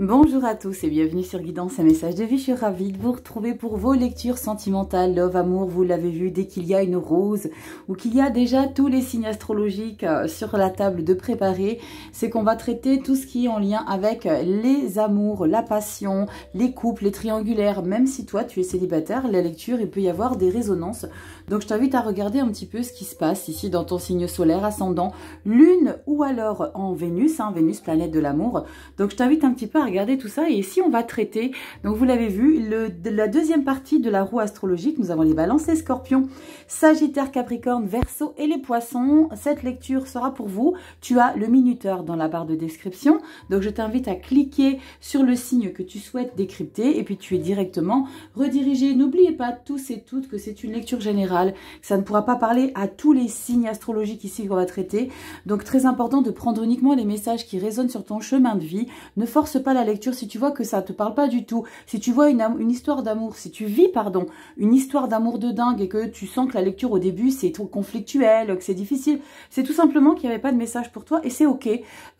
Bonjour à tous et bienvenue sur Guidance, et message de vie. Je suis ravie de vous retrouver pour vos lectures sentimentales, love, amour. Vous l'avez vu, dès qu'il y a une rose ou qu'il y a déjà tous les signes astrologiques euh, sur la table de préparer, c'est qu'on va traiter tout ce qui est en lien avec euh, les amours, la passion, les couples, les triangulaires. Même si toi, tu es célibataire, la lecture, il peut y avoir des résonances donc je t'invite à regarder un petit peu ce qui se passe ici dans ton signe solaire, ascendant, lune ou alors en Vénus, hein, Vénus planète de l'amour. Donc je t'invite un petit peu à regarder tout ça et ici on va traiter, donc vous l'avez vu, le, la deuxième partie de la roue astrologique, nous avons les balances, scorpions, sagittaire, capricorne, verso et les poissons. Cette lecture sera pour vous, tu as le minuteur dans la barre de description, donc je t'invite à cliquer sur le signe que tu souhaites décrypter et puis tu es directement redirigé. N'oubliez pas tous et toutes que c'est une lecture générale ça ne pourra pas parler à tous les signes astrologiques ici qu'on va traiter. Donc très important de prendre uniquement les messages qui résonnent sur ton chemin de vie. Ne force pas la lecture si tu vois que ça te parle pas du tout. Si tu vois une, histoire d'amour, si tu vis, pardon, une histoire d'amour de dingue et que tu sens que la lecture au début c'est trop conflictuel, que c'est difficile, c'est tout simplement qu'il n'y avait pas de message pour toi et c'est ok.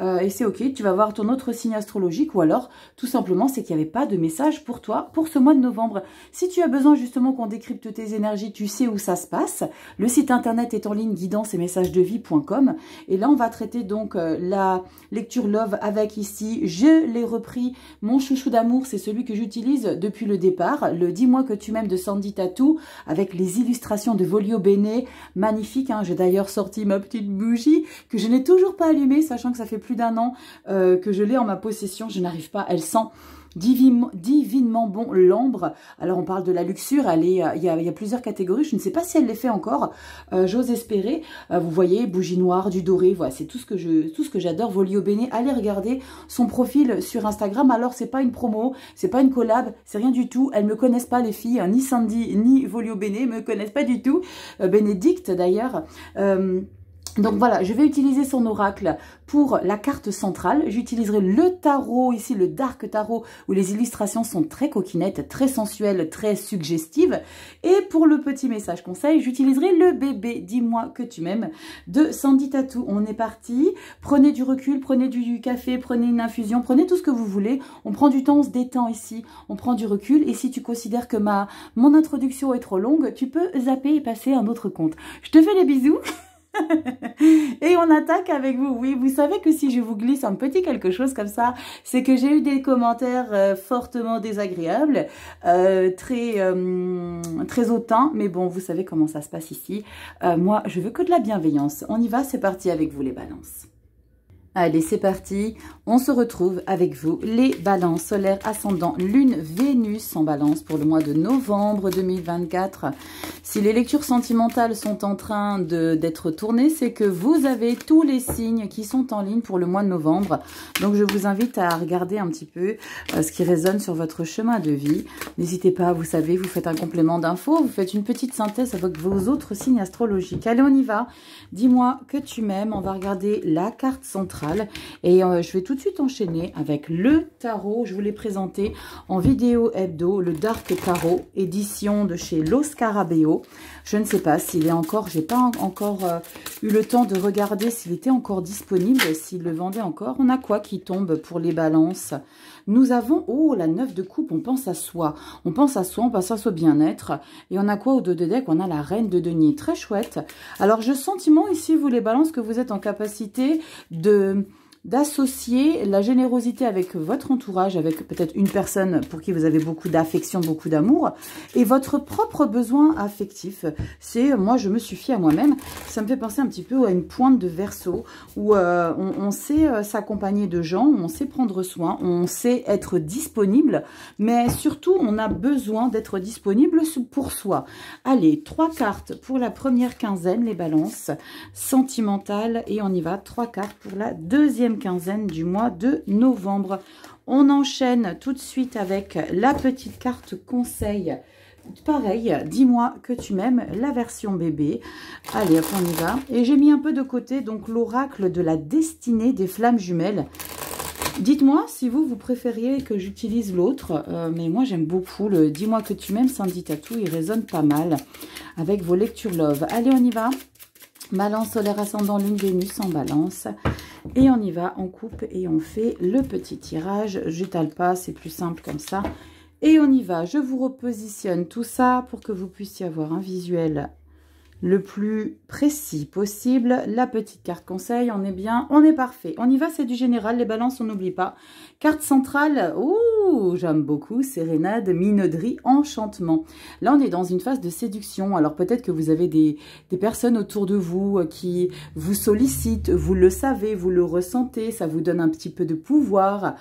Euh, et c'est ok, tu vas voir ton autre signe astrologique ou alors tout simplement c'est qu'il n'y avait pas de message pour toi pour ce mois de novembre. Si tu as besoin justement qu'on décrypte tes énergies, tu sais où ça se passe. Le site internet est en ligne guidance et messages de vie.com. Et là, on va traiter donc euh, la lecture love avec ici. Je l'ai repris. Mon chouchou d'amour, c'est celui que j'utilise depuis le départ. Le Dis-moi que tu m'aimes de Sandy Tatou avec les illustrations de Volio Bene. Magnifique. Hein. J'ai d'ailleurs sorti ma petite bougie que je n'ai toujours pas allumée, sachant que ça fait plus d'un an euh, que je l'ai en ma possession. Je n'arrive pas. Elle sent divinement, bon l'ambre. Alors on parle de la luxure, elle est, euh, il, y a, y a plusieurs catégories, je ne sais pas si elle les fait encore, euh, j'ose espérer. Euh, vous voyez, bougie noire, du doré, voilà, c'est tout ce que je, tout ce que j'adore. Volio Bene, allez regarder son profil sur Instagram. Alors c'est pas une promo, c'est pas une collab, c'est rien du tout. Elles me connaissent pas les filles, hein. ni Sandy, ni Volio Bene me connaissent pas du tout. Bénédicte d'ailleurs. Donc voilà, je vais utiliser son oracle pour la carte centrale. J'utiliserai le tarot, ici le Dark Tarot, où les illustrations sont très coquinettes, très sensuelles, très suggestives. Et pour le petit message conseil, j'utiliserai le bébé « Dis-moi que tu m'aimes » de Sandy Tatou. On est parti. Prenez du recul, prenez du café, prenez une infusion, prenez tout ce que vous voulez. On prend du temps, on se détend ici, on prend du recul. Et si tu considères que ma mon introduction est trop longue, tu peux zapper et passer à un autre compte. Je te fais les bisous et on attaque avec vous. Oui, vous savez que si je vous glisse un petit quelque chose comme ça, c'est que j'ai eu des commentaires euh, fortement désagréables, euh, très euh, très hautains. Mais bon, vous savez comment ça se passe ici. Euh, moi, je veux que de la bienveillance. On y va, c'est parti avec vous les balances. Allez, c'est parti. On se retrouve avec vous, les balances solaires ascendant lune Vénus en balance pour le mois de novembre 2024. Si les lectures sentimentales sont en train d'être tournées, c'est que vous avez tous les signes qui sont en ligne pour le mois de novembre. Donc, je vous invite à regarder un petit peu euh, ce qui résonne sur votre chemin de vie. N'hésitez pas, vous savez, vous faites un complément d'info, vous faites une petite synthèse avec vos autres signes astrologiques. Allez, on y va. Dis-moi que tu m'aimes. On va regarder la carte centrale et euh, je vais tout de suite enchaîner avec le tarot. Je vous l'ai présenté en vidéo hebdo, le Dark Tarot, édition de chez Los Carabeo. Je ne sais pas s'il est encore, j'ai pas encore euh, eu le temps de regarder s'il était encore disponible, s'il le vendait encore. On a quoi qui tombe pour les balances nous avons, oh, la neuf de coupe, on pense à soi. On pense à soi, on pense à soi bien-être. Et on a quoi au dos de deck On a la reine de denier. Très chouette. Alors, je sentiment ici, vous les balances, que vous êtes en capacité de d'associer la générosité avec votre entourage, avec peut-être une personne pour qui vous avez beaucoup d'affection, beaucoup d'amour, et votre propre besoin affectif. C'est moi, je me suffis à moi-même. Ça me fait penser un petit peu à une pointe de verso où euh, on, sait euh, s'accompagner de gens, on sait prendre soin, on sait être disponible, mais surtout on a besoin d'être disponible pour soi. Allez, trois cartes pour la première quinzaine, les balances sentimentales, et on y va, trois cartes pour la deuxième quinzaine du mois de novembre. On enchaîne tout de suite avec la petite carte conseil. Pareil, dis-moi que tu m'aimes, la version bébé. Allez, on y va. Et j'ai mis un peu de côté donc l'oracle de la destinée des flammes jumelles. Dites-moi si vous, vous préfériez que j'utilise l'autre, euh, mais moi j'aime beaucoup le « Dis-moi que tu m'aimes » Sandy Tatou, il résonne pas mal avec vos lectures love. Allez, on y va Balance solaire, ascendant, lune, Vénus en balance. Et on y va, on coupe et on fait le petit tirage. J'étale pas, c'est plus simple comme ça. Et on y va, je vous repositionne tout ça pour que vous puissiez avoir un visuel le plus précis possible. La petite carte conseil, on est bien, on est parfait. On y va, c'est du général, les balances, on n'oublie pas. Carte centrale, ouh, j'aime beaucoup, sérénade, minauderie, enchantement. Là, on est dans une phase de séduction. Alors peut-être que vous avez des, des, personnes autour de vous euh, qui vous sollicitent, vous le savez, vous le ressentez, ça vous donne un petit peu de pouvoir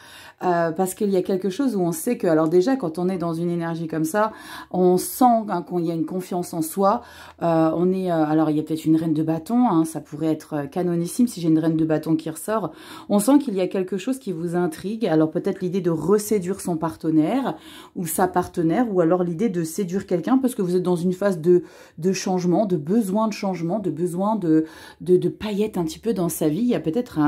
euh, parce qu'il y a quelque chose où on sait que, alors déjà, quand on est dans une énergie comme ça, on sent hein, qu'il y a une confiance en soi. Euh, on est, alors il y a peut-être une reine de bâton, hein, ça pourrait être canonissime si j'ai une reine de bâton qui ressort. On sent qu'il y a quelque chose qui vous intrigue. Alors peut-être l'idée de reséduire son partenaire ou sa partenaire ou alors l'idée de séduire quelqu'un parce que vous êtes dans une phase de, changement, de besoin de changement, de besoin de, de, paillettes un petit peu dans sa vie. Il y a peut-être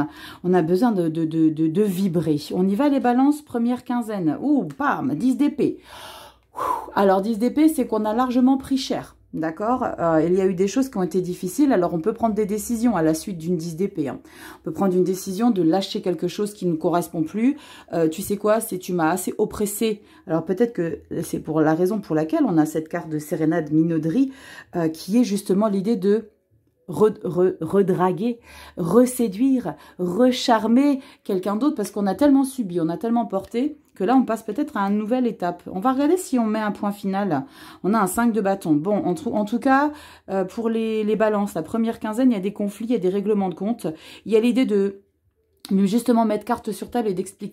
on a besoin de, de, de, de, vibrer. On y va les balances, première quinzaine. Oh bam 10 d'épée. Alors 10 d'épée, c'est qu'on a largement pris cher. D'accord euh, Il y a eu des choses qui ont été difficiles, alors on peut prendre des décisions à la suite d'une 10 dp hein. On peut prendre une décision de lâcher quelque chose qui ne correspond plus. Euh, tu sais quoi, si tu m'as assez oppressé, alors peut-être que c'est pour la raison pour laquelle on a cette carte de sérénade minauderie, euh, qui est justement l'idée de redraguer, reséduire, recharmer quelqu'un d'autre parce qu'on a tellement subi, on a tellement porté que là, on passe peut-être à une nouvelle étape. On va regarder si on met un point final. On a un 5 de bâton. Bon, en, tout cas, euh, pour les, les balances, la première quinzaine, il y a des conflits, il y a des règlements de compte. Il y a l'idée de mais justement mettre carte sur table et d'expliquer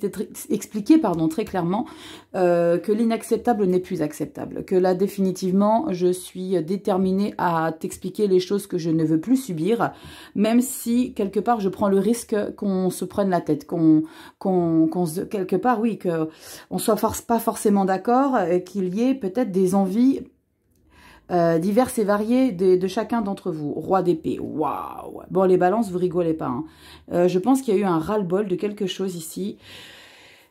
expliquer, pardon, très clairement euh, que l'inacceptable n'est plus acceptable. Que là, définitivement, je suis déterminée à t'expliquer les choses que je ne veux plus subir, même si, quelque part, je prends le risque qu'on se prenne la tête, qu'on, quelque part, oui, qu'on soit pas forcément d'accord et qu'il y ait peut-être des envies euh, diverses et variées de, chacun d'entre vous. Roi d'épée, waouh Bon, les balances, vous rigolez pas. Hein. Euh, je pense qu'il y a eu un ras-le-bol de quelque chose ici.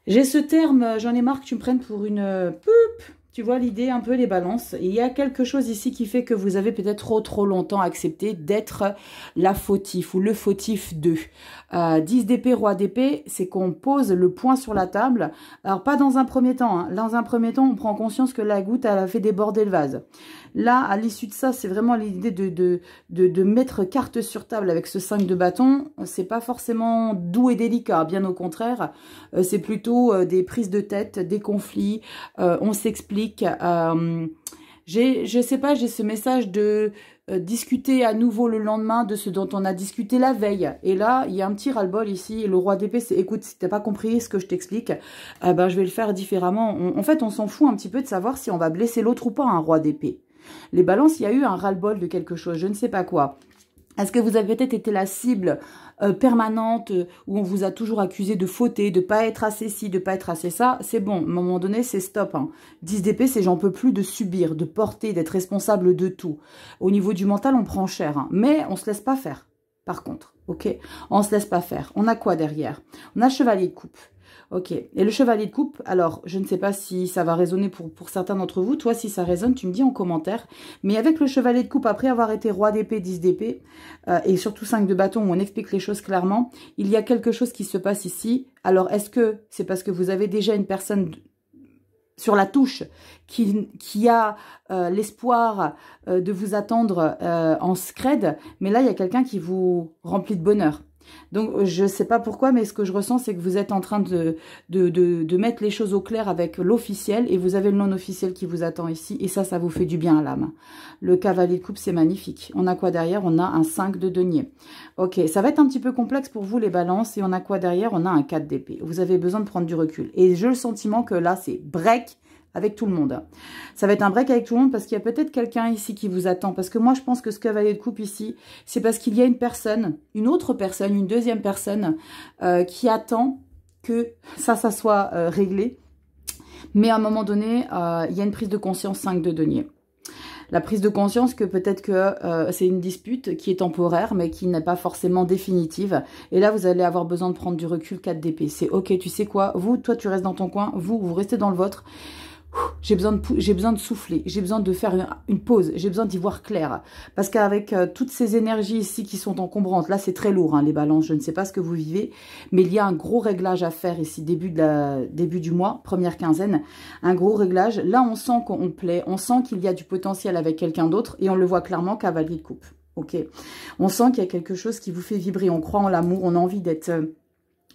J'ai ce terme, euh, j'en ai marre que tu me prennes pour une poup tu vois l'idée un peu les balances. Il y a quelque chose ici qui fait que vous avez peut-être trop trop longtemps accepté d'être la fautif ou le fautif d'eux. 10 d'épée, roi d'épée, c'est qu'on pose le point sur la table. Alors pas dans un premier temps. Hein. Dans un premier temps, on prend conscience que la goutte, a fait déborder le vase. Là, à l'issue de ça, c'est vraiment l'idée de, de, de, mettre carte sur table avec ce 5 de bâton. C'est pas forcément doux et délicat, bien au contraire. Euh, c'est plutôt euh, des prises de tête, des conflits, euh, on s'explique. je sais pas, j'ai ce message de discuter à nouveau le lendemain de ce dont on a discuté la veille. Et là, il y a un petit ras-le-bol ici. le roi d'épée, c'est écoute, si t'as pas compris ce que je t'explique, ben, je vais le faire différemment. en fait, on s'en fout un petit peu de savoir si on va blesser l'autre ou pas, un roi d'épée. Les balances, il y a eu un ras-le-bol de quelque chose, je ne sais pas quoi. Est-ce que vous avez peut-être été la cible euh, permanente euh, où on vous a toujours accusé de fauter, de pas être assez ci, de pas être assez ça C'est bon, à un moment donné, c'est stop. 10 hein. d'épée, c'est j'en peux plus de subir, de porter, d'être responsable de tout. Au niveau du mental, on prend cher, hein. mais on se laisse pas faire, par contre. Ok, on se laisse pas faire. On a quoi derrière On a chevalier de coupe. Ok. Et le chevalier de coupe, alors, je ne sais pas si ça va résonner pour, certains d'entre vous. Toi, si ça résonne, tu me dis en commentaire. Mais avec le chevalier de coupe, après avoir été roi d'épée, 10 d'épée, euh, et surtout 5 de bâton, où on explique les choses clairement, il y a quelque chose qui se passe ici. Alors, est-ce que c'est parce que vous avez déjà une personne sur la touche, qui, a euh, l'espoir euh, de vous attendre en scred, mais là, il y a quelqu'un qui vous remplit de bonheur. Donc, je ne sais pas pourquoi, mais ce que je ressens, c'est que vous êtes en train de, de, mettre les choses au clair avec l'officiel et vous avez le non-officiel qui vous attend ici. Et ça, ça vous fait du bien à l'âme. Le cavalier de coupe, c'est magnifique. On a quoi derrière On a un 5 de denier. Ok, ça va être un petit peu complexe pour vous, les balances. Et on a quoi derrière On a un 4 d'épée. Vous avez besoin de prendre du recul. Et j'ai le sentiment que là, c'est break avec tout le monde. Ça va être un break avec tout le monde parce qu'il y a peut-être quelqu'un ici qui vous attend. Parce que moi, je pense que ce cavalier de coupe ici, c'est parce qu'il y a une personne, une autre personne, une deuxième personne euh, qui attend que ça, ça soit euh, réglé. Mais à un moment donné, euh, il y a une prise de conscience 5 de denier. La prise de conscience que peut-être que c'est une dispute qui est temporaire, mais qui n'est pas forcément définitive. Et là, vous allez avoir besoin de prendre du recul 4 d'épée. C'est ok, tu sais quoi, vous, toi, tu restes dans ton coin, vous, vous restez dans le vôtre j'ai besoin, besoin, de souffler, j'ai besoin de faire une, pause, j'ai besoin d'y voir clair. Parce qu'avec euh, toutes ces énergies ici qui sont encombrantes, là c'est très lourd hein, les balances, je ne sais pas ce que vous vivez, mais il y a un gros réglage à faire ici, début, de la, début du mois, première quinzaine, un gros réglage. Là on sent qu'on plaît, on sent qu'il y a du potentiel avec quelqu'un d'autre et on le voit clairement cavalier de coupe. Ok, on sent qu'il y a quelque chose qui vous fait vibrer, on croit en l'amour, on a envie d'être... Euh,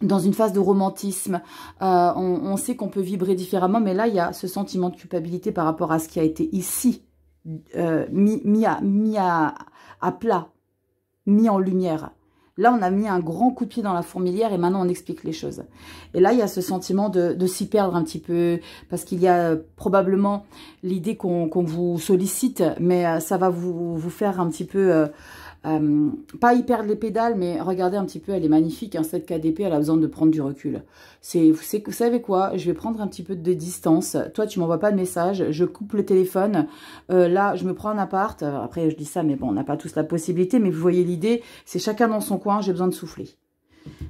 dans une phase de romantisme, euh, on, sait qu'on peut vibrer différemment, mais là, il y a ce sentiment de culpabilité par rapport à ce qui a été ici, euh, mis, mis, à, plat, mis en lumière. Là, on a mis un grand coup de pied dans la fourmilière et maintenant, on explique les choses. Et là, il y a ce sentiment de, s'y perdre un petit peu, parce qu'il y a euh, probablement l'idée qu'on vous sollicite, mais euh, ça va vous, vous faire un petit peu... Euh, pas y perdre les pédales, mais regardez un petit peu, elle est magnifique. Hein, cette KDP, elle a besoin de prendre du recul. C'est, Vous savez quoi Je vais prendre un petit peu de distance. Toi, tu m'envoies pas de message. Je coupe le téléphone. Euh, là, je me prends un appart. Euh, après, je dis ça, mais bon, on n'a pas tous la possibilité. Mais vous voyez l'idée, c'est chacun dans son coin. J'ai besoin de souffler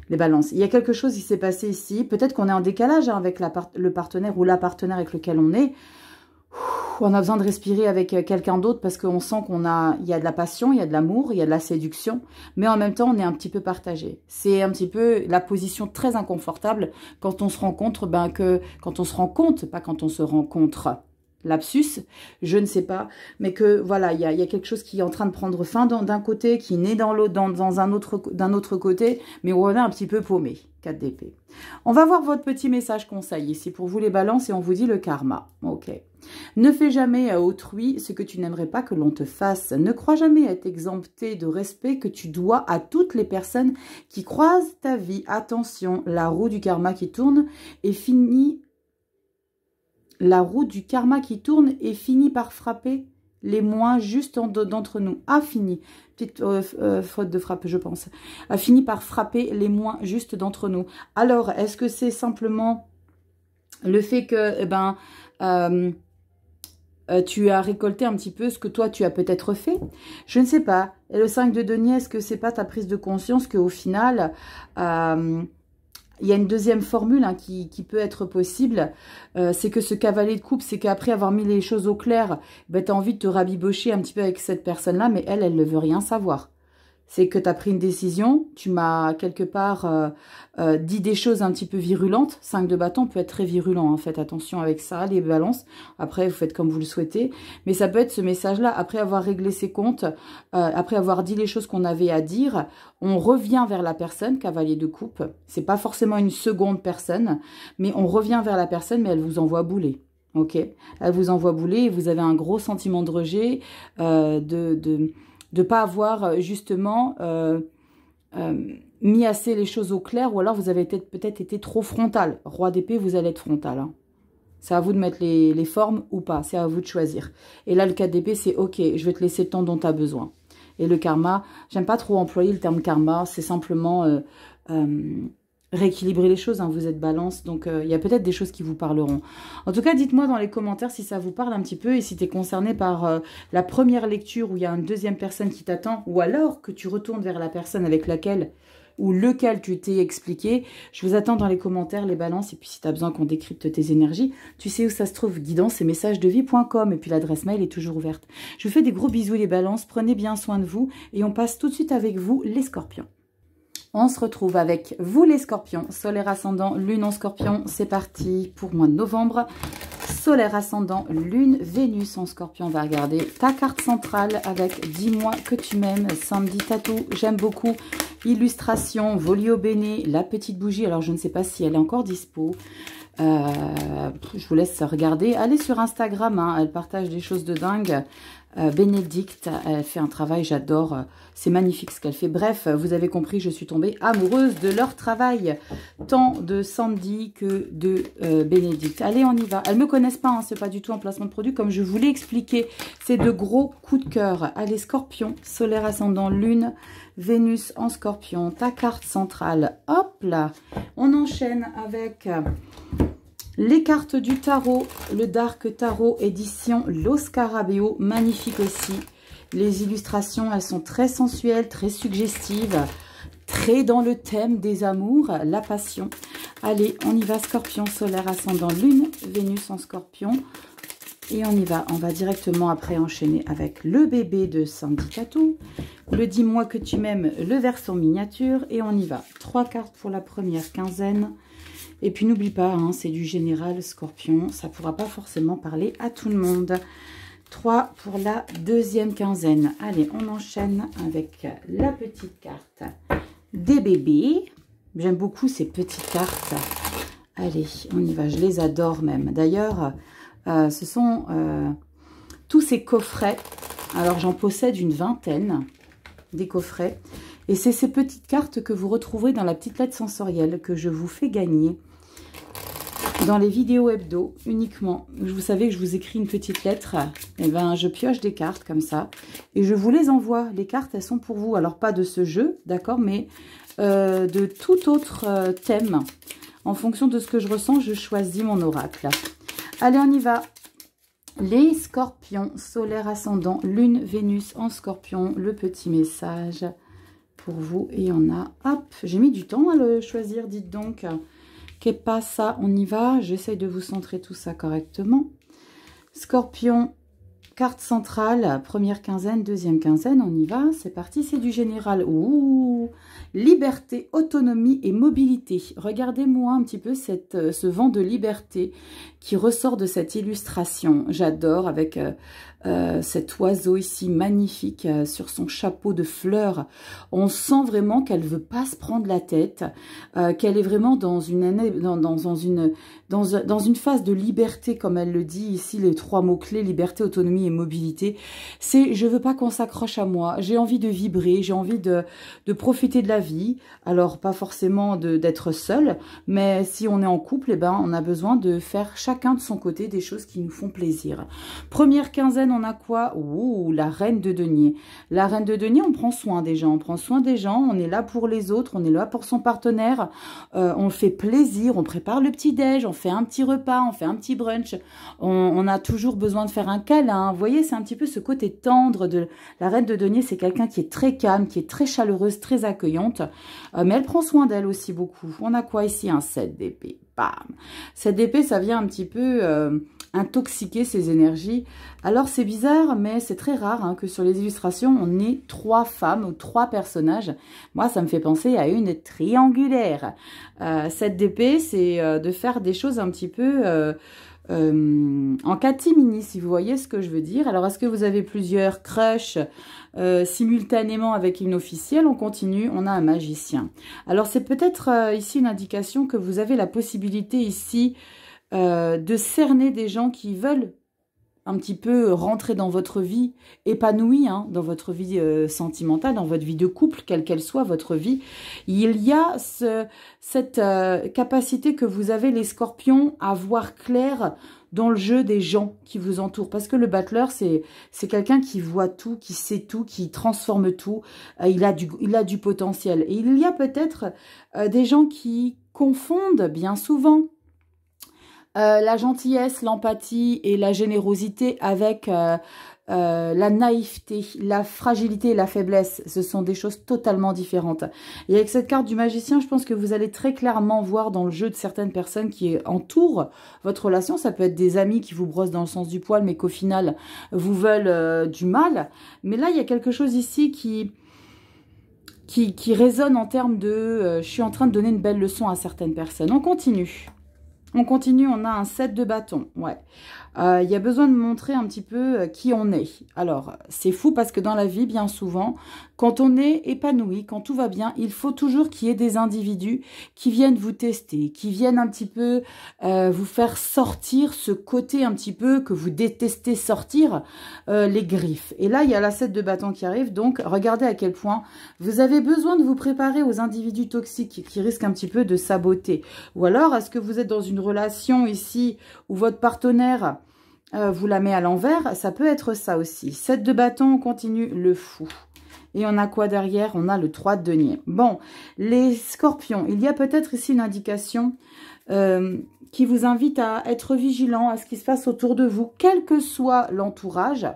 les balances. Il y a quelque chose qui s'est passé ici. Peut-être qu'on est en décalage hein, avec le partenaire ou la partenaire avec lequel on est on a besoin de respirer avec euh, quelqu'un d'autre parce qu'on sent qu'on a, il y a de la passion, il y a de l'amour, il y a de la séduction, mais en même temps, on est un petit peu partagé. C'est un petit peu la position très inconfortable quand on se rencontre, ben que, quand on se rend compte, pas quand on se rencontre, lapsus, je ne sais pas, mais que voilà, il y a, quelque chose qui est en train de prendre fin d'un côté, qui naît dans l'autre, dans, un autre, d'un autre côté, mais on est un petit peu paumé. 4 d'épée. On va voir votre petit message conseil ici pour vous les balances et on vous dit le karma. Ok. Ne fais jamais à autrui ce que tu n'aimerais pas que l'on te fasse. Ne crois jamais être exempté de respect que tu dois à toutes les personnes qui croisent ta vie. Attention, la roue du karma qui tourne et finit la roue du karma qui tourne et finit par frapper les moins justes d'entre nous. Ah, fini. Euh, euh, faute de frappe, je pense, a fini par frapper les moins justes d'entre nous. Alors, est-ce que c'est simplement le fait que, eh ben, euh, tu as récolté un petit peu ce que toi, tu as peut-être fait Je ne sais pas. Et le 5 de denier, est-ce que c'est pas ta prise de conscience qu'au final... Il y a une deuxième formule hein, qui, peut être possible, euh, c'est que ce cavalier de coupe, c'est qu'après avoir mis les choses au clair, ben, tu as envie de te rabibocher un petit peu avec cette personne-là, mais elle, elle ne veut rien savoir c'est que tu as pris une décision, tu m'as quelque part euh, euh, dit des choses un petit peu virulentes. Cinq de bâton peut être très virulent, en hein, fait, attention avec ça, les balances. Après, vous faites comme vous le souhaitez. Mais ça peut être ce message-là, après avoir réglé ses comptes, euh, après avoir dit les choses qu'on avait à dire, on revient vers la personne, cavalier de coupe. C'est pas forcément une seconde personne, mais on revient vers la personne, mais elle vous envoie bouler. Ok, elle vous envoie bouler et vous avez un gros sentiment de rejet, de, de de ne pas avoir euh, justement euh, euh, mis assez les choses au clair, ou alors vous avez peut-être été trop frontal. Roi d'épée, vous allez être frontal. Hein. C'est à vous de mettre les, formes ou pas, c'est à vous de choisir. Et là, le cas d'épée, c'est « Ok, je vais te laisser le temps dont tu as besoin. » Et le karma, j'aime pas trop employer le terme karma, c'est simplement rééquilibrer les choses. Hein. vous êtes balance, donc euh, il y a peut-être des choses qui vous parleront. En tout cas, dites-moi dans les commentaires si ça vous parle un petit peu et si tu es concerné par euh, la première lecture où il y a une deuxième personne qui t'attend ou alors que tu retournes vers la personne avec laquelle ou lequel tu t'es expliqué. Je vous attends dans les commentaires, les balances, et puis si tu as besoin qu'on décrypte tes énergies, tu sais où ça se trouve, guidance et messages de vie.com, et puis l'adresse mail est toujours ouverte. Je vous fais des gros bisous les balances, prenez bien soin de vous, et on passe tout de suite avec vous les scorpions. On se retrouve avec vous les scorpions, solaire ascendant, lune en scorpion, c'est parti pour mois de novembre. Solaire ascendant, lune, Vénus en scorpion, on va regarder ta carte centrale avec « Dis-moi que tu m'aimes », samedi tatou, j'aime beaucoup, illustration, volio bene, la petite bougie, alors je ne sais pas si elle est encore dispo. Euh, je vous laisse regarder, allez sur Instagram, hein. elle partage des choses de dingue. Euh, Bénédicte, elle fait un travail, j'adore, c'est magnifique ce qu'elle fait. Bref, vous avez compris, je suis tombée amoureuse de leur travail, tant de Sandy que de euh, Bénédicte. Allez, on y va. Elles me connaissent pas, hein, c'est pas du tout un placement de produit, comme je vous l'ai expliqué. C'est de gros coups de cœur. Allez, Scorpion, Solaire ascendant, Lune, Vénus en Scorpion, ta carte centrale. Hop là, on enchaîne avec les cartes du tarot, le Dark Tarot édition Los magnifique aussi. Les illustrations, elles sont très sensuelles, très suggestives, très dans le thème des amours, la passion. Allez, on y va, Scorpion, Solaire, Ascendant, Lune, Vénus en Scorpion. Et on y va, on va directement après enchaîner avec le bébé de sandicato le Dis-moi que tu m'aimes, le verso miniature, et on y va. Trois cartes pour la première quinzaine, et puis n'oublie pas, hein, c'est du général scorpion, ça ne pourra pas forcément parler à tout le monde. 3 pour la deuxième quinzaine. Allez, on enchaîne avec la petite carte des bébés. J'aime beaucoup ces petites cartes. Allez, on y va, je les adore même. D'ailleurs, euh, ce sont euh, tous ces coffrets. Alors, j'en possède une vingtaine des coffrets. Et c'est ces petites cartes que vous retrouverez dans la petite lettre sensorielle que je vous fais gagner. Dans les vidéos hebdo, uniquement, vous savez que je vous écris une petite lettre, et eh ben je pioche des cartes comme ça, et je vous les envoie. Les cartes, elles sont pour vous. Alors pas de ce jeu, d'accord, mais euh, de tout autre euh, thème. En fonction de ce que je ressens, je choisis mon oracle. Allez, on y va les scorpions, solaire ascendant, lune, Vénus en scorpion, le petit message pour vous. Et on a, hop, j'ai mis du temps à le choisir, dites donc. Qu'est pas ça, on y va. J'essaye de vous centrer tout ça correctement. Scorpion, carte centrale, première quinzaine, deuxième quinzaine, on y va, c'est parti, c'est du général. Ouh Liberté, autonomie et mobilité. Regardez-moi un petit peu cette, euh, ce vent de liberté qui ressort de cette illustration. J'adore avec, euh, euh, cet oiseau ici magnifique euh, sur son chapeau de fleurs. On sent vraiment qu'elle veut pas se prendre la tête, euh, qu'elle est vraiment dans une, dans, dans, une, dans, dans une phase de liberté, comme elle le dit ici, les trois mots-clés, liberté, autonomie et mobilité. C'est « je veux pas qu'on s'accroche à moi, j'ai envie de vibrer, j'ai envie de, de profiter de la vie ». Alors, pas forcément d'être seul, mais si on est en couple, eh ben, on a besoin de faire chacun de son côté des choses qui nous font plaisir. Première quinzaine on a quoi Ouh, la reine de denier. La reine de denier, on prend soin des gens. On prend soin des gens, on est là pour les autres, on est là pour son partenaire. Euh, on fait plaisir, on prépare le petit-déj, on fait un petit repas, on fait un petit brunch. On, a toujours besoin de faire un câlin. Vous voyez, c'est un petit peu ce côté tendre de la reine de denier. C'est quelqu'un qui est très calme, qui est très chaleureuse, très accueillante. Euh, mais elle prend soin d'elle aussi beaucoup. On a quoi ici Un 7 d'épée. Bam 7 d'épée, ça vient un petit peu... Euh, intoxiquer ses énergies. Alors c'est bizarre, mais c'est très rare hein, que sur les illustrations, on ait trois femmes ou trois personnages. Moi, ça me fait penser à une triangulaire. Euh, cette DP, c'est euh, de faire des choses un petit peu... Euh, en catimini, si vous voyez ce que je veux dire. Alors, est-ce que vous avez plusieurs crushs simultanément avec une officielle, on continue, on a un magicien. Alors c'est peut-être ici une indication que vous avez la possibilité ici euh, de cerner des gens qui veulent un petit peu rentrer dans votre vie épanouie, hein, dans votre vie euh, sentimentale, dans votre vie de couple, quelle qu'elle soit, votre vie, il y a ce, cette euh, capacité que vous avez, les scorpions, à voir clair dans le jeu des gens qui vous entourent. Parce que le battleur, c'est quelqu'un qui voit tout, qui sait tout, qui transforme tout. il, a du, il a du potentiel. Et il y a peut-être des gens qui confondent bien souvent euh, la gentillesse, l'empathie et la générosité avec euh, euh, la naïveté, la fragilité et la faiblesse. Ce sont des choses totalement différentes. Et avec cette carte du magicien, je pense que vous allez très clairement voir dans le jeu de certaines personnes qui entourent votre relation. Ça peut être des amis qui vous brossent dans le sens du poil, mais qu'au final, vous veulent du mal. Mais là, il y a quelque chose ici Qui, qui résonne en termes de je suis en train de donner une belle leçon à certaines personnes. On continue. On continue, on a un set de bâton, ouais. Il euh, y a besoin de montrer un petit peu euh, qui on est. Alors, c'est fou parce que dans la vie, bien souvent, quand on est épanoui, quand tout va bien, il faut toujours qu'il y ait des individus qui viennent vous tester, qui viennent un petit peu euh, vous faire sortir ce côté un petit peu que vous détestez sortir, euh, les griffes. Et là, il y a la 7 de bâton qui arrive, donc regardez à quel point vous avez besoin de vous préparer aux individus toxiques qui risquent un petit peu de saboter. Ou alors, est-ce que vous êtes dans une relation ici où votre partenaire... Euh, vous la met à l'envers, ça peut être ça aussi. 7 de bâton, on continue le fou. Et on a quoi derrière On a le 3 de denier. Bon, les scorpions, il y a peut-être ici une indication euh, qui vous invite à être vigilant à ce qui se passe autour de vous, quel que soit l'entourage.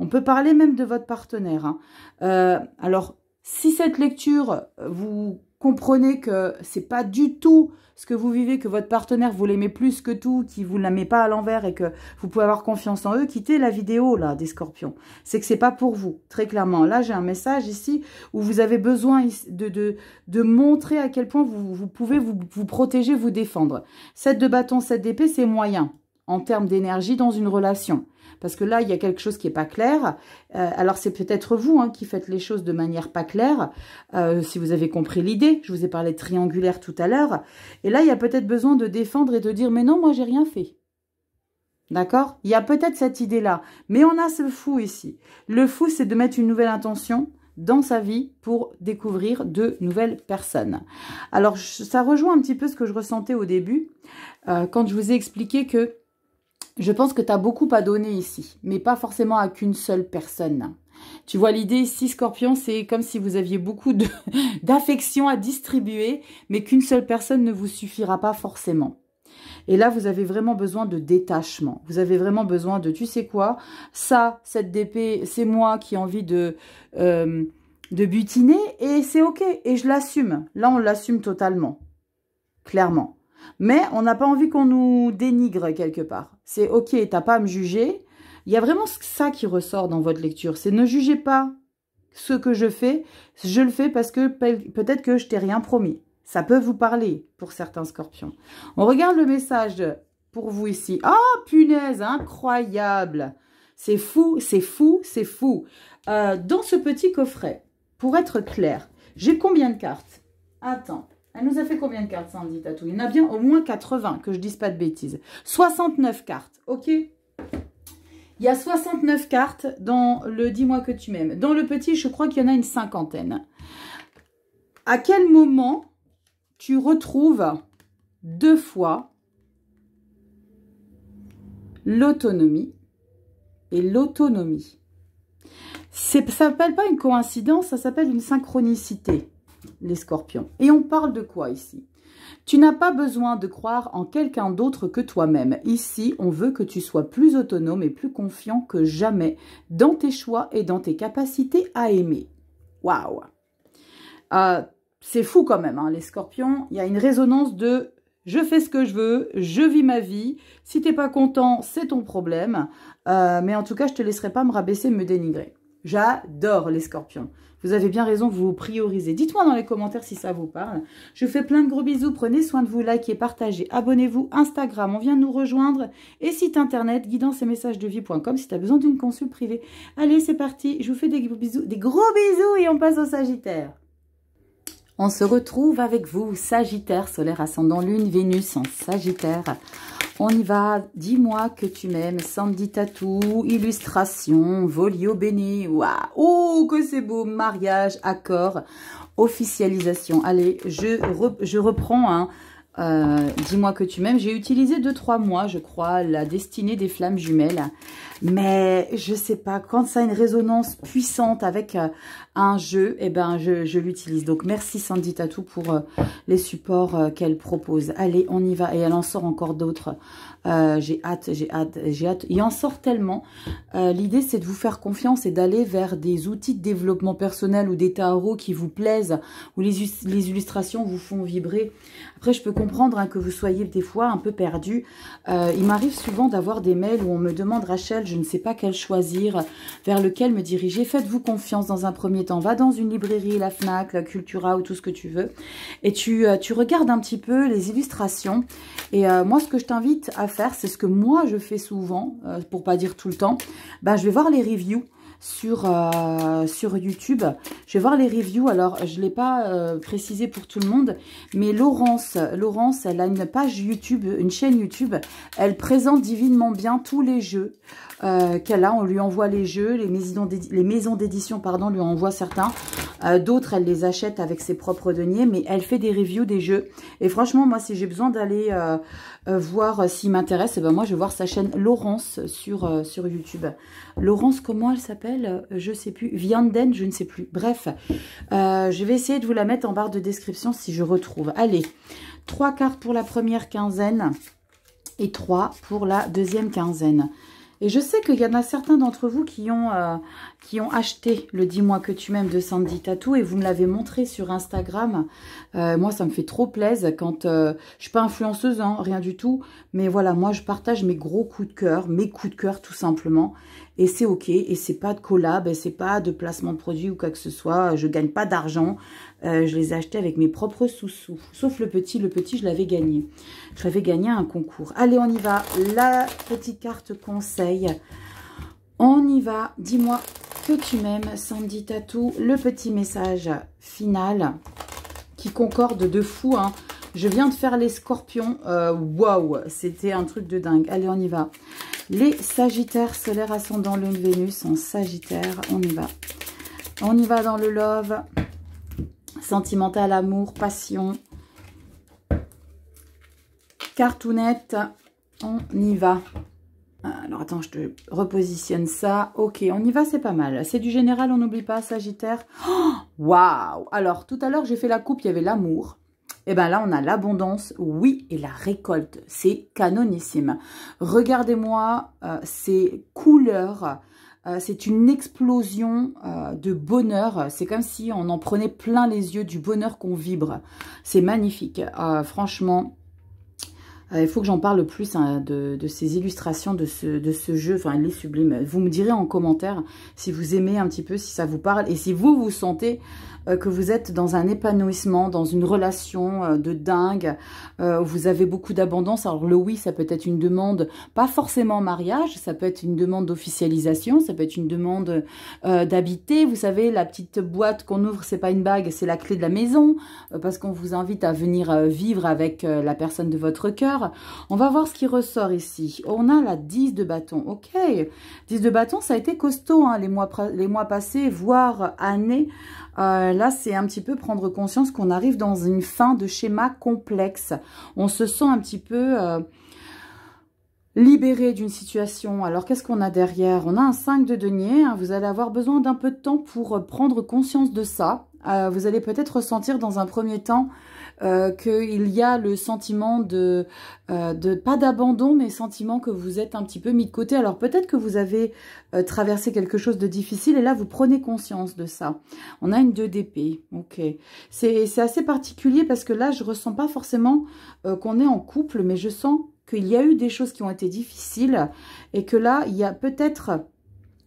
On peut parler même de votre partenaire. Hein. Euh, alors, si cette lecture vous comprenez que ce n'est pas du tout ce que vous vivez, que votre partenaire vous l'aimez plus que tout, qui vous la pas à l'envers et que vous pouvez avoir confiance en eux, quittez la vidéo là des scorpions. C'est que ce c'est pas pour vous, très clairement. Là, j'ai un message ici où vous avez besoin de, de, montrer à quel point vous, pouvez vous, vous protéger, vous défendre. 7 de bâton, 7 d'épée, c'est moyen en termes d'énergie dans une relation. Parce que là, il y a quelque chose qui n'est pas clair. Euh, alors, c'est peut-être vous hein, qui faites les choses de manière pas claire, euh, si vous avez compris l'idée. Je vous ai parlé de triangulaire tout à l'heure. Et là, il y a peut-être besoin de défendre et de dire « Mais non, moi, j'ai rien fait. » D'accord Il y a peut-être cette idée-là. Mais on a ce fou ici. Le fou, c'est de mettre une nouvelle intention dans sa vie pour découvrir de nouvelles personnes. Alors, ça rejoint un petit peu ce que je ressentais au début, euh, quand je vous ai expliqué que je pense que tu as beaucoup à donner ici, mais pas forcément à qu'une seule personne. Tu vois, l'idée ici, Scorpion, c'est comme si vous aviez beaucoup d'affection à distribuer, mais qu'une seule personne ne vous suffira pas forcément. Et là, vous avez vraiment besoin de détachement. Vous avez vraiment besoin de, tu sais quoi, ça, cette DP, c'est moi qui ai envie de, euh, de butiner, et c'est OK, et je l'assume. Là, on l'assume totalement, clairement mais on n'a pas envie qu'on nous dénigre quelque part. C'est « Ok, t'as pas à me juger ». Il y a vraiment ça qui ressort dans votre lecture, c'est « Ne jugez pas ce que je fais, je le fais parce que peut-être que je t'ai rien promis ». Ça peut vous parler pour certains scorpions. On regarde le message pour vous ici. Ah, oh, punaise, incroyable C'est fou, c'est fou, c'est fou. Euh, dans ce petit coffret, pour être clair, j'ai combien de cartes Attends. Elle nous a fait combien de cartes, Sandy Tatou Il y en a bien au moins 80, que je dise pas de bêtises. 69 cartes, ok Il y a 69 cartes dans le « Dis-moi que tu m'aimes ». Dans le petit, je crois qu'il y en a une cinquantaine. À quel moment tu retrouves deux fois l'autonomie et l'autonomie ça s'appelle pas une coïncidence, ça s'appelle une synchronicité les scorpions. Et on parle de quoi ici Tu n'as pas besoin de croire en quelqu'un d'autre que toi-même. Ici, on veut que tu sois plus autonome et plus confiant que jamais dans tes choix et dans tes capacités à aimer. Waouh euh, C'est fou quand même, hein, les scorpions. Il y a une résonance de je fais ce que je veux, je vis ma vie. Si t'es pas content, c'est ton problème. Euh, mais en tout cas, je te laisserai pas me rabaisser, me dénigrer. J'adore les scorpions. Vous avez bien raison, vous vous priorisez. Dites-moi dans les commentaires si ça vous parle. Je vous fais plein de gros bisous. Prenez soin de vous, likez, partagez, abonnez-vous. Instagram, on vient de nous rejoindre. Et site internet, guidance messages de vie.com si tu as besoin d'une consulte privée. Allez, c'est parti. Je vous fais des gros bisous, des gros bisous et on passe au Sagittaire. On se retrouve avec vous, Sagittaire, solaire ascendant lune, Vénus en Sagittaire. On y va, dis-moi que tu m'aimes, Sandy Tatou, illustration, Volio béni, waouh, oh que c'est beau, mariage, accord, officialisation. Allez, je, je reprends, hein. Euh, dis-moi que tu m'aimes. J'ai utilisé deux, trois mois, je crois, la destinée des flammes jumelles. Mais je sais pas, quand ça a une résonance puissante avec euh, un jeu, eh ben je, l'utilise. Donc merci Sandy Tatou pour euh, les supports euh, qu'elle propose. Allez, on y va. Et elle en sort encore d'autres. j'ai hâte, j'ai hâte, j'ai hâte. Il en sort tellement. L'idée, c'est de vous faire confiance et d'aller vers des outils de développement personnel ou des tarots qui vous plaisent, où les, les illustrations vous font vibrer. Après, je peux comprendre hein, que vous soyez des fois un peu perdu. il m'arrive souvent d'avoir des mails où on me demande, Rachel, je ne sais pas quel choisir, vers lequel me diriger. Faites-vous confiance dans un premier temps. Va dans une librairie, la FNAC, la Cultura ou tout ce que tu veux. Et tu, euh, regardes un petit peu les illustrations. Et euh, moi, ce que je t'invite à faire, c'est ce que moi je fais souvent, pour euh, pour pas dire tout le temps. Ben, je vais voir les reviews sur, YouTube. Je vais voir les reviews. Alors, je ne l'ai pas précisé pour tout le monde, mais Laurence, Laurence, elle a une page YouTube, une chaîne YouTube. Elle présente divinement bien tous les jeux. Euh, qu'elle a. On lui envoie les jeux, les maisons d'édition pardon, lui envoient certains. Euh, d'autres, elle les achète avec ses propres deniers, mais elle fait des reviews des jeux. Et franchement, moi, si j'ai besoin d'aller euh, voir s'il m'intéresse, eh ben moi, je vais voir sa chaîne Laurence sur, sur YouTube. Laurence, comment elle s'appelle Je sais plus. Vianden, je ne sais plus. Bref, je vais essayer de vous la mettre en barre de description si je retrouve. Allez, trois cartes pour la première quinzaine et 3 pour la deuxième quinzaine. Et je sais qu'il y en a certains d'entre vous qui ont, euh, qui ont acheté le « Dis-moi que tu m'aimes » de Sandy Tatou et vous me l'avez montré sur Instagram. Euh, moi, ça me fait trop plaisir quand... Je euh, je suis pas influenceuse, hein, rien du tout. Mais voilà, moi, je partage mes gros coups de cœur, mes coups de cœur tout simplement. Et c'est OK. Et c'est pas de collab, et c'est pas de placement de produit ou quoi que ce soit. Je gagne pas d'argent. Euh, je les ai achetés avec mes propres sous-sous. Sauf le petit. Le petit, je l'avais gagné. Je l'avais gagné à un concours. Allez, on y va. La petite carte conseil. On y va. Dis-moi que tu m'aimes, Sandy Tatou. Le petit message final qui concorde de fou. Hein. Je viens de faire les scorpions. Euh, waouh, c'était un truc de dingue. Allez, on y va. Les Sagittaires, solaires ascendant, lune, Vénus en Sagittaire. On y va. On y va dans le love sentimental, amour, passion. Cartoonette, on y va. Alors attends, je te repositionne ça. Ok, on y va, c'est pas mal. C'est du général, on n'oublie pas, Sagittaire. Oh, waouh Alors tout à l'heure, j'ai fait la coupe, il y avait l'amour. Et eh bien là, on a l'abondance, oui, et la récolte. C'est canonissime. Regardez-moi euh, ces couleurs euh, c'est une explosion euh, de bonheur. C'est comme si on en prenait plein les yeux du bonheur qu'on vibre. C'est magnifique. Euh, franchement, il faut que j'en parle plus hein, de, ces illustrations de ce, de ce jeu. Enfin, il est sublime. Vous me direz en commentaire si vous aimez un petit peu, si ça vous parle et si vous vous sentez euh, que vous êtes dans un épanouissement, dans une relation euh, de dingue, euh, vous avez beaucoup d'abondance. Alors le oui, ça peut être une demande, pas forcément mariage, ça peut être une demande d'officialisation, ça peut être une demande d'habiter. Vous savez, la petite boîte qu'on ouvre, c'est pas une bague, c'est la clé de la maison, parce qu'on vous invite à venir vivre avec la personne de votre cœur. On va voir ce qui ressort ici. On a la 10 de bâton, ok. 10 de bâton, ça a été costaud hein, les, mois, les mois passés, voire années. Euh, là, c'est un petit peu prendre conscience qu'on arrive dans une fin de schéma complexe. On se sent un petit peu... Euh, libéré d'une situation. Alors, qu'est-ce qu'on a derrière On a un 5 de denier. Hein. vous allez avoir besoin d'un peu de temps pour euh, prendre conscience de ça. vous allez peut-être ressentir dans un premier temps euh, que il y a le sentiment de, euh, de pas d'abandon, mais sentiment que vous êtes un petit peu mis de côté. Alors peut-être que vous avez euh, traversé quelque chose de difficile et là vous prenez conscience de ça. On a une 2 dp ok. C'est assez particulier parce que là je ressens pas forcément qu'on est en couple, mais je sens qu'il y a eu des choses qui ont été difficiles et que là il y a peut-être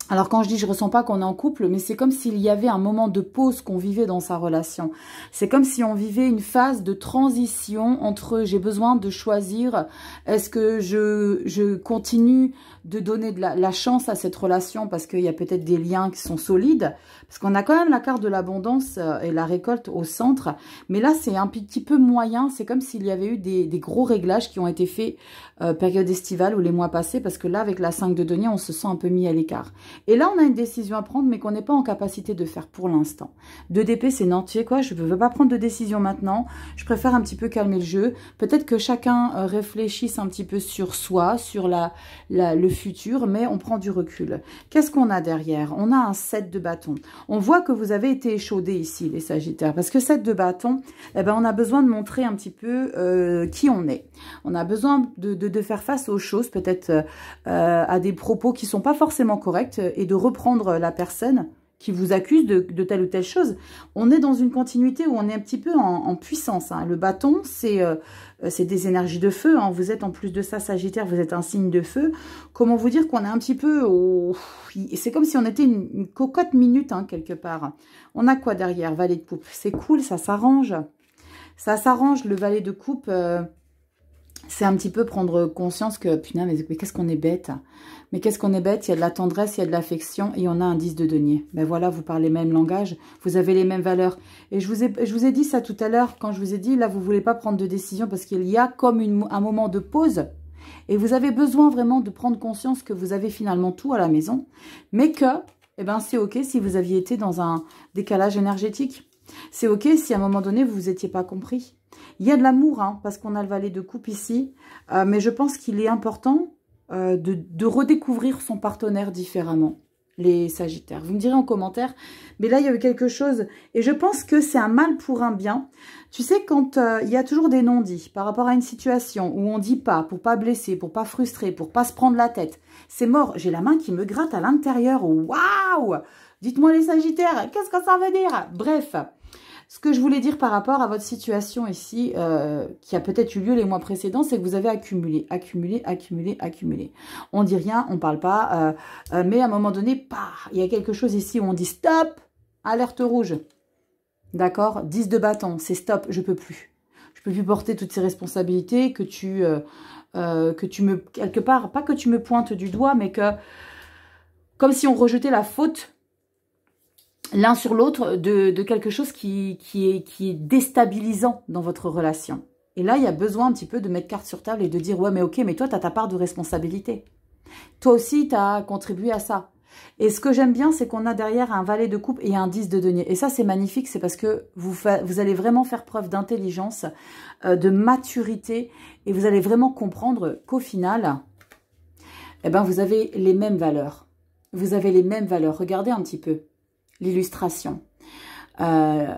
alors quand je dis je ressens pas qu'on est en couple, mais c'est comme s'il y avait un moment de pause qu'on vivait dans sa relation. C'est comme si on vivait une phase de transition entre j'ai besoin de choisir, est-ce que je, je continue de donner de la, chance à cette relation parce qu'il y a peut-être des liens qui sont solides, parce qu'on a quand même la carte de l'abondance euh, et la récolte au centre, mais là c'est un petit peu moyen, c'est comme s'il y avait eu des, gros réglages qui ont été faits euh, période estivale ou les mois passés, parce que là, avec la 5 de denier, on se sent un peu mis à l'écart. Et là, on a une décision à prendre, mais qu'on n'est pas en capacité de faire pour l'instant. 2DP, c'est nantier, quoi. Je ne veux pas prendre de décision maintenant. Je préfère un petit peu calmer le jeu. Peut-être que chacun euh, réfléchisse un petit peu sur soi, sur la, la, le futur, mais on prend du recul. Qu'est-ce qu'on a derrière On a un 7 de bâton. On voit que vous avez été échaudé ici, les Sagittaires, parce que 7 de bâton, eh ben, on a besoin de montrer un petit peu euh, qui on est. On a besoin de de, faire face aux choses, peut-être euh, à des propos qui sont pas forcément corrects et de reprendre la personne qui vous accuse de, telle ou telle chose. On est dans une continuité où on est un petit peu en, puissance. Hein. Le bâton, euh, c'est des énergies de feu. Hein. Vous êtes en plus de ça Sagittaire, vous êtes un signe de feu. Comment vous dire qu'on est un petit peu... C'est comme si on était une, cocotte minute, hein, quelque part. On a quoi derrière Valet de coupe C'est cool, ça s'arrange. Ça s'arrange, le valet de coupe... Euh, c'est un petit peu prendre conscience que, putain, mais, qu'est-ce qu'on est bête. Mais qu'est-ce qu'on est bête, il y a de la tendresse, il y a de l'affection et on a un 10 de denier. Mais ben voilà, vous parlez le même langage, vous avez les mêmes valeurs. Et je vous ai, je vous ai dit ça tout à l'heure, quand je vous ai dit, là, vous voulez pas prendre de décision parce qu'il y a comme un moment de pause. Et vous avez besoin vraiment de prendre conscience que vous avez finalement tout à la maison, mais que, eh ben, c'est OK si vous aviez été dans un décalage énergétique. C'est OK si à un moment donné, vous vous étiez pas compris. Il y a de l'amour, hein, parce qu'on a le valet de coupe ici. Euh, mais je pense qu'il est important euh, de, redécouvrir son partenaire différemment, les sagittaires. Vous me direz en commentaire, mais là, il y a eu quelque chose. Et je pense que c'est un mal pour un bien. Tu sais, quand euh, il y a toujours des non-dits par rapport à une situation où on dit pas, pour pas blesser, pour pas frustrer, pour pas se prendre la tête. C'est mort, j'ai la main qui me gratte à l'intérieur. Waouh Dites-moi les sagittaires, qu'est-ce que ça veut dire Bref, ce que je voulais dire par rapport à votre situation ici, euh, qui a peut-être eu lieu les mois précédents, c'est que vous avez accumulé, accumulé, accumulé, accumulé. On dit rien, on parle pas, euh, euh, mais à un moment donné, il y a quelque chose ici où on dit stop, alerte rouge. D'accord 10 de bâton, c'est stop, je peux plus. Je peux plus porter toutes ces responsabilités que tu, que tu me... Quelque part, pas que tu me pointes du doigt, mais que... Comme si on rejetait la faute l'un sur l'autre de, quelque chose qui, qui, est, qui est déstabilisant dans votre relation. Et là, il y a besoin un petit peu de mettre carte sur table et de dire « Ouais, mais ok, mais toi, tu as ta part de responsabilité. Toi aussi, tu as contribué à ça. » Et ce que j'aime bien, c'est qu'on a derrière un valet de coupe et un 10 de denier. Et ça, c'est magnifique, c'est parce que vous, vous allez vraiment faire preuve d'intelligence, euh, de maturité, et vous allez vraiment comprendre qu'au final, eh ben, vous avez les mêmes valeurs. Vous avez les mêmes valeurs. Regardez un petit peu l'illustration. Euh,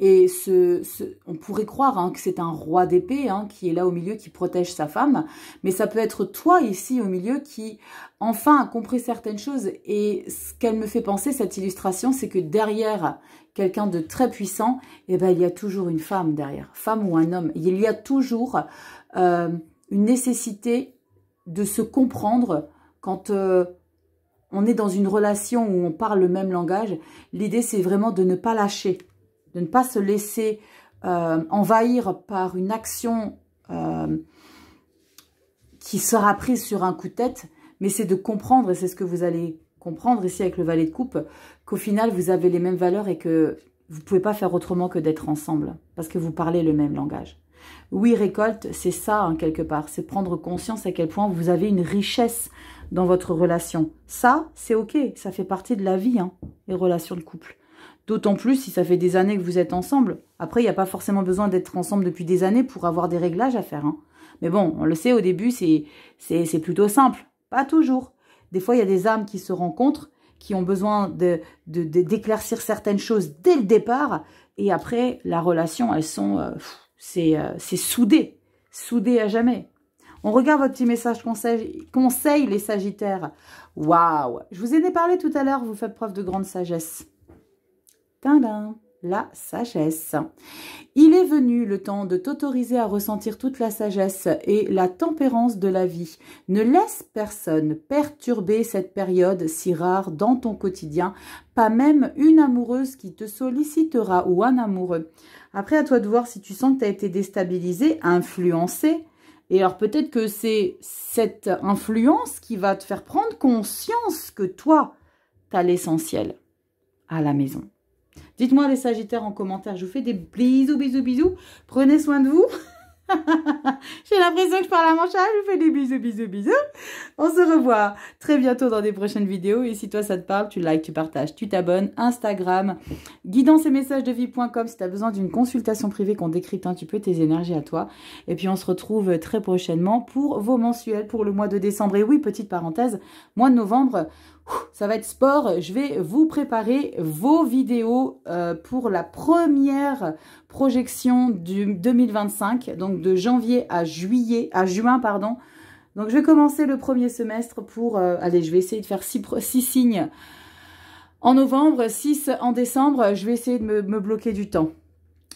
et ce, on pourrait croire hein, que c'est un roi d'épée hein, qui est là au milieu, qui protège sa femme, mais ça peut être toi ici au milieu qui enfin a compris certaines choses. Et ce qu'elle me fait penser, cette illustration, c'est que derrière quelqu'un de très puissant, eh ben, il y a toujours une femme derrière, femme ou un homme. Il y a toujours euh, une nécessité de se comprendre quand... Euh, on est dans une relation où on parle le même langage, l'idée c'est vraiment de ne pas lâcher, de ne pas se laisser euh, envahir par une action euh, qui sera prise sur un coup de tête, mais c'est de comprendre, et c'est ce que vous allez comprendre ici avec le valet de coupe, qu'au final vous avez les mêmes valeurs et que vous ne pouvez pas faire autrement que d'être ensemble, parce que vous parlez le même langage. Oui, récolte, c'est ça, hein, quelque part. C'est prendre conscience à quel point vous avez une richesse dans votre relation. Ça, c'est ok, ça fait partie de la vie, hein, les relations de couple. D'autant plus si ça fait des années que vous êtes ensemble. Après, il n'y a pas forcément besoin d'être ensemble depuis des années pour avoir des réglages à faire. Hein. Mais bon, on le sait, au début, c'est plutôt simple. Pas toujours. Des fois, il y a des âmes qui se rencontrent, qui ont besoin d'éclaircir de, de, certaines choses dès le départ. Et après, la relation, elles sont... Euh, euh, c'est soudé. Soudé à jamais. On regarde votre petit message conseil, les Sagittaires. Waouh Je vous ai parlé tout à l'heure, vous faites preuve de grande sagesse. la sagesse. Il est venu le temps de t'autoriser à ressentir toute la sagesse et la tempérance de la vie. Ne laisse personne perturber cette période si rare dans ton quotidien, pas même une amoureuse qui te sollicitera ou un amoureux. Après, à toi de voir si tu sens que tu as été déstabilisé, influencé, et alors peut-être que c'est cette influence qui va te faire prendre conscience que toi, tu as l'essentiel à la maison. Dites-moi les Sagittaires en commentaire, je vous fais des bisous, bisous, bisous. Prenez soin de vous. J'ai l'impression que je parle à mon chat. Je vous fais des bisous, bisous, bisous. On se revoit très bientôt dans des prochaines vidéos. Et si toi, ça te parle, tu likes, tu partages, tu t'abonnes. Instagram, guidance et messages de vie.com. Si tu as besoin d'une consultation privée qu'on décrypte un petit peu tes énergies à toi. Et puis, on se retrouve très prochainement pour vos mensuels pour le mois de décembre. Et oui, petite parenthèse, mois de novembre, ça va être sport. Je vais vous préparer vos vidéos euh, pour la première projection du 2025, donc de janvier à juillet, à juin, pardon. Donc je vais commencer le premier semestre pour, euh, allez, je vais essayer de faire six, signes en novembre, six en décembre. Je vais essayer de me, bloquer du temps.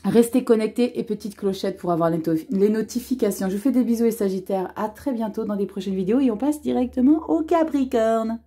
Restez connectés et petite clochette pour avoir les, notifications. Je vous fais des bisous et Sagittaire. À très bientôt dans des prochaines vidéos et on passe directement au Capricorne.